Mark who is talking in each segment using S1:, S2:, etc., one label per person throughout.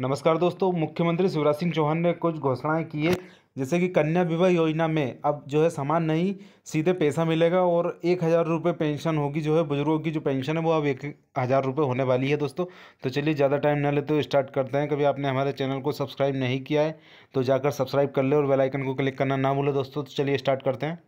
S1: नमस्कार दोस्तों मुख्यमंत्री शिवराज सिंह चौहान ने कुछ घोषणाएं की है जैसे कि कन्या विवाह योजना में अब जो है सामान नहीं सीधे पैसा मिलेगा और एक हज़ार रुपये पेंशन होगी जो है बुजुर्गों की जो पेंशन है वो अब एक हज़ार रुपये होने वाली है दोस्तों तो चलिए ज़्यादा टाइम ना लेते हुए स्टार्ट करते हैं कभी आपने हमारे चैनल को सब्सक्राइब नहीं किया है तो जाकर सब्सक्राइब कर ले और बेलाइकन को क्लिक करना ना भूलें दोस्तों तो चलिए स्टार्ट करते हैं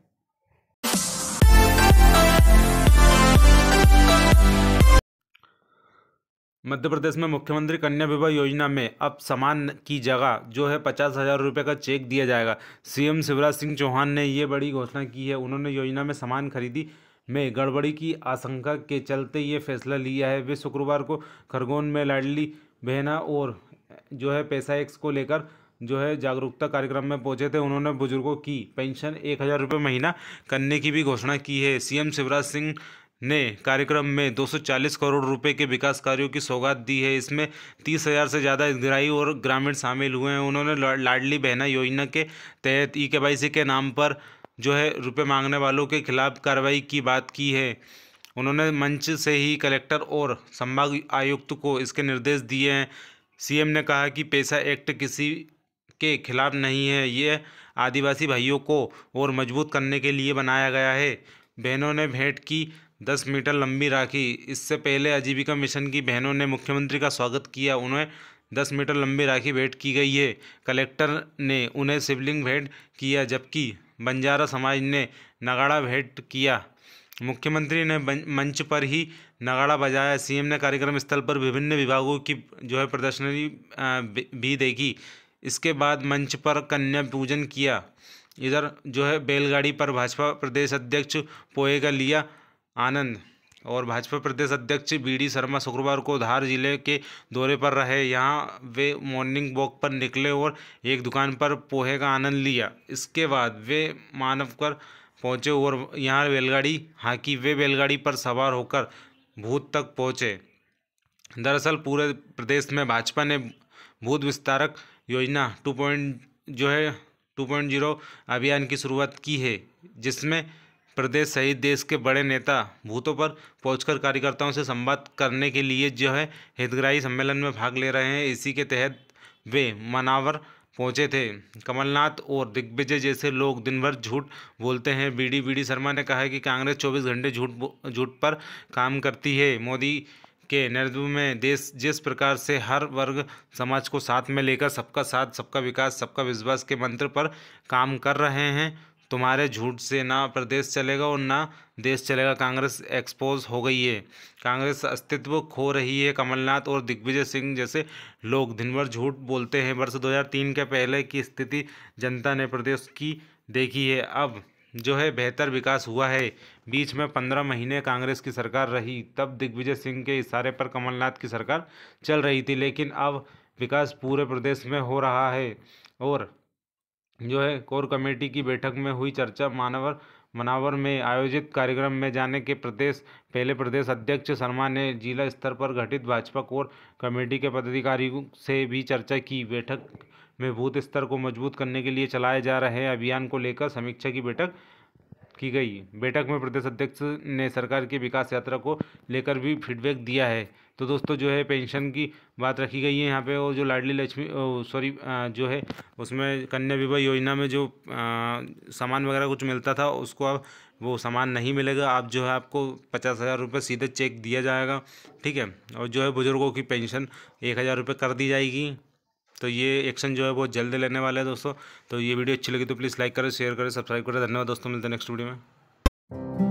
S1: मध्य प्रदेश में मुख्यमंत्री कन्या विवाह योजना में अब सामान की जगह जो है पचास हज़ार रुपये का चेक दिया जाएगा सीएम शिवराज सिंह चौहान ने ये बड़ी घोषणा की है उन्होंने योजना में सामान खरीदी में गड़बड़ी की आशंका के चलते ये फैसला लिया है वे शुक्रवार को खरगोन में लाडली बहना और जो है पैसा एक्स को लेकर जो है जागरूकता कार्यक्रम में पहुंचे थे उन्होंने बुजुर्गों की पेंशन एक हज़ार रुपये महीना करने की भी घोषणा की है सीएम शिवराज सिंह ने कार्यक्रम में 240 करोड़ रुपए के विकास कार्यों की सौगात दी है इसमें तीस हज़ार से ज़्यादा ग्राही और ग्रामीण शामिल हुए हैं उन्होंने लाडली बहना योजना के तहत ई के, के नाम पर जो है रुपए मांगने वालों के खिलाफ कार्रवाई की बात की है उन्होंने मंच से ही कलेक्टर और संभाग आयुक्त को इसके निर्देश दिए हैं सीएम ने कहा कि पैसा एक्ट किसी के खिलाफ नहीं है ये आदिवासी भाइयों को और मजबूत करने के लिए बनाया गया है बहनों ने भेंट की दस मीटर लंबी राखी इससे पहले आजीविका मिशन की बहनों ने मुख्यमंत्री का स्वागत किया उन्हें दस मीटर लंबी राखी भेंट की गई है कलेक्टर ने उन्हें शिवलिंग भेंट किया जबकि बंजारा समाज ने नगाड़ा भेंट किया मुख्यमंत्री ने मंच पर ही नगाड़ा बजाया सीएम ने कार्यक्रम स्थल पर विभिन्न विभागों की जो है प्रदर्शनी भी देखी इसके बाद मंच पर कन्या पूजन किया इधर जो है बैलगाड़ी पर भाजपा प्रदेश अध्यक्ष पोएगा लिया आनंद और भाजपा प्रदेश अध्यक्ष बीडी शर्मा शुक्रवार को धार जिले के दौरे पर रहे यहाँ वे मॉर्निंग वॉक पर निकले और एक दुकान पर पोहे का आनंद लिया इसके बाद वे मानवकर पहुँचे और यहाँ बैलगाड़ी हाकी वे बैलगाड़ी पर सवार होकर भूत तक पहुँचे दरअसल पूरे प्रदेश में भाजपा ने भूत विस्तारक योजना टू पॉइंट जो है टू पॉइंट जीरो अभियान की शुरुआत की है जिसमें प्रदेश सहित देश के बड़े नेता बूथों पर पहुंचकर कार्यकर्ताओं से संवाद करने के लिए जो है हितग्राही सम्मेलन में भाग ले रहे हैं इसी के तहत वे मनावर पहुंचे थे कमलनाथ और दिग्विजय जैसे लोग दिन भर झूठ बोलते हैं बीडी बीडी शर्मा ने कहा है कि कांग्रेस 24 घंटे झूठ झूठ पर काम करती है मोदी के नेतृत्व में देश जिस प्रकार से हर वर्ग समाज को साथ में लेकर सबका साथ सबका विकास सबका विश्वास के मंत्र पर काम कर रहे हैं तुम्हारे झूठ से ना प्रदेश चलेगा और ना देश चलेगा कांग्रेस एक्सपोज हो गई है कांग्रेस अस्तित्व खो रही है कमलनाथ और दिग्विजय सिंह जैसे लोग दिन भर झूठ बोलते हैं वर्ष 2003 के पहले की स्थिति जनता ने प्रदेश की देखी है अब जो है बेहतर विकास हुआ है बीच में पंद्रह महीने कांग्रेस की सरकार रही तब दिग्विजय सिंह के इशारे पर कमलनाथ की सरकार चल रही थी लेकिन अब विकास पूरे प्रदेश में हो रहा है और जो है कोर कमेटी की बैठक में हुई चर्चा मानवर मनावर में आयोजित कार्यक्रम में जाने के प्रदेश पहले प्रदेश अध्यक्ष शर्मा ने जिला स्तर पर गठित भाजपा कोर कमेटी के पदाधिकारियों से भी चर्चा की बैठक में बूथ स्तर को मजबूत करने के लिए चलाए जा रहे अभियान को लेकर समीक्षा की बैठक की गई बैठक में प्रदेश अध्यक्ष ने सरकार की विकास यात्रा को लेकर भी फीडबैक दिया है तो दोस्तों जो है पेंशन की बात रखी गई है यहाँ पे और जो लाडली लक्ष्मी सॉरी जो है उसमें कन्या विवाह योजना में जो आ, सामान वगैरह कुछ मिलता था उसको अब वो सामान नहीं मिलेगा आप जो है आपको पचास हज़ार रुपये सीधे चेक दिया जाएगा ठीक है और जो है बुज़ुर्गों की पेंशन एक हज़ार रुपये कर दी जाएगी तो ये एक्शन जो है बहुत जल्द लेने वाला है दोस्तों तो ये वीडियो अच्छी लगी तो प्लीज़ लाइक करें शेयर करें सब्सक्राइब करें धन्यवाद दोस्तों मिलते हैं नेक्स्ट वीडियो में